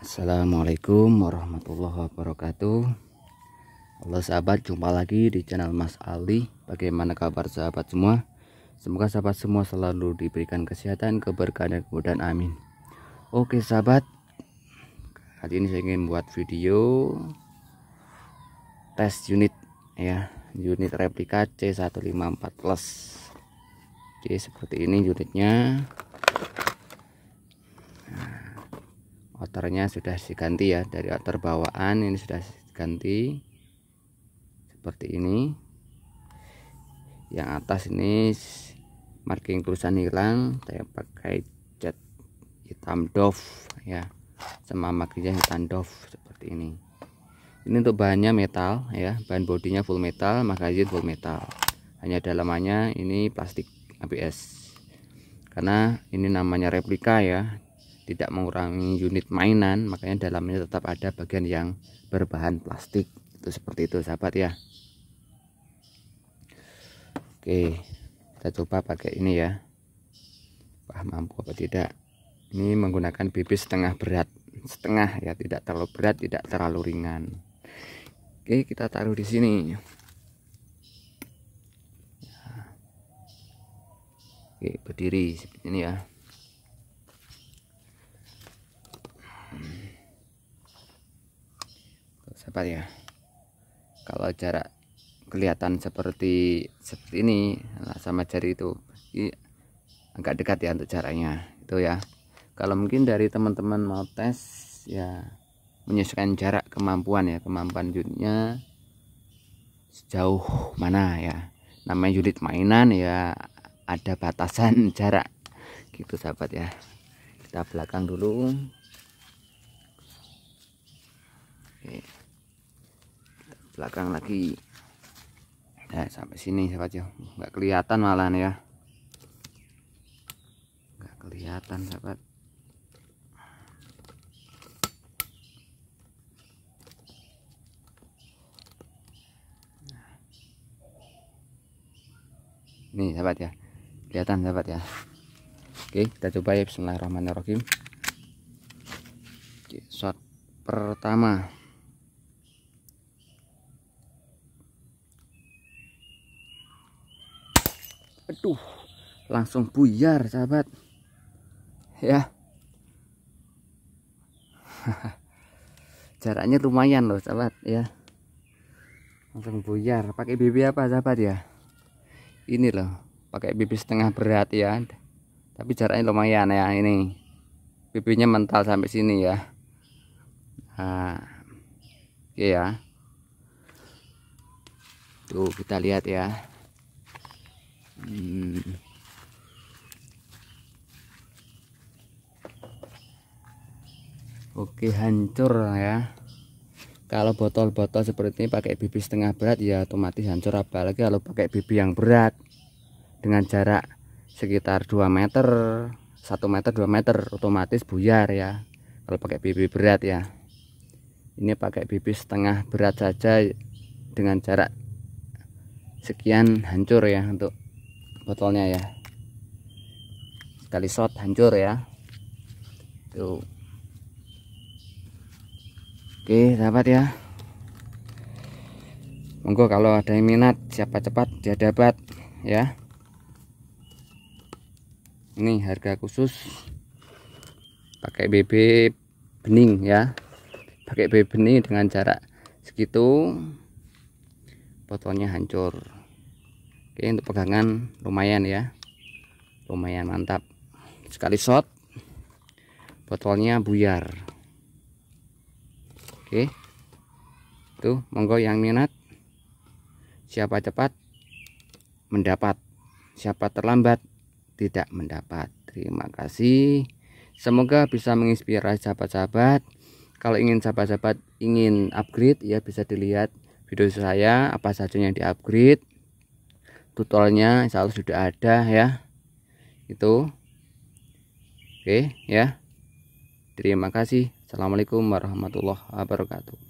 Assalamualaikum warahmatullahi wabarakatuh Halo sahabat jumpa lagi di channel Mas Ali Bagaimana kabar sahabat semua Semoga sahabat semua selalu diberikan kesehatan keberkahan dan kemudahan amin Oke sahabat Kali ini saya ingin buat video Tes unit ya Unit replika C154 plus Jadi seperti ini unitnya Otornya sudah diganti ya dari otor bawaan ini sudah diganti seperti ini. Yang atas ini marking tulisan hilang saya pakai cat hitam doff ya sama makinnya hitam doff seperti ini. Ini untuk bahannya metal ya, bahan bodinya full metal, magazin full metal. Hanya dalamannya ini plastik ABS karena ini namanya replika ya tidak mengurangi unit mainan makanya dalamnya tetap ada bagian yang berbahan plastik itu seperti itu sahabat ya oke kita coba pakai ini ya Wah, mampu apa tidak ini menggunakan bibit setengah berat setengah ya tidak terlalu berat tidak terlalu ringan oke kita taruh di sini oke berdiri seperti ini ya sahabat ya kalau jarak kelihatan seperti seperti ini sama jari itu ini agak dekat ya untuk jaraknya itu ya kalau mungkin dari teman-teman mau tes ya menyesuaikan jarak kemampuan ya kemampuan unitnya sejauh mana ya namanya unit mainan ya ada batasan jarak gitu sahabat ya kita belakang dulu belakang lagi nah sampai sini sahabat ya nggak kelihatan malahan ya nggak kelihatan sahabat ini sahabat ya kelihatan sahabat ya oke kita coba ya bismillahirrahmanirrahim oke, shot pertama aduh langsung buyar sahabat ya jaraknya lumayan loh sahabat ya langsung buyar pakai BB apa sahabat ya ini loh pakai BB setengah berat ya tapi jaraknya lumayan ya ini BB nya mental sampai sini ya nah, oke ya tuh kita lihat ya Hmm. Oke hancur ya kalau botol-botol seperti ini pakai bibi setengah berat ya otomatis hancur apalagi kalau pakai bibi yang berat dengan jarak sekitar 2 meter 1 meter 2 meter otomatis buyar ya kalau pakai bibi berat ya ini pakai bibi setengah berat saja dengan jarak sekian hancur ya untuk botolnya ya sekali shot hancur ya tuh oke dapat ya monggo kalau ada yang minat siapa cepat dia dapat ya ini harga khusus pakai BB bening ya pakai BB bening dengan jarak segitu botolnya hancur oke untuk pegangan lumayan ya lumayan mantap sekali shot botolnya buyar oke tuh monggo yang minat siapa cepat mendapat siapa terlambat tidak mendapat terima kasih semoga bisa menginspirasi sahabat-sahabat kalau ingin sahabat-sahabat ingin upgrade ya bisa dilihat video saya apa saja yang di upgrade tutorialnya insya Allah sudah ada ya itu oke ya terima kasih Assalamualaikum warahmatullahi wabarakatuh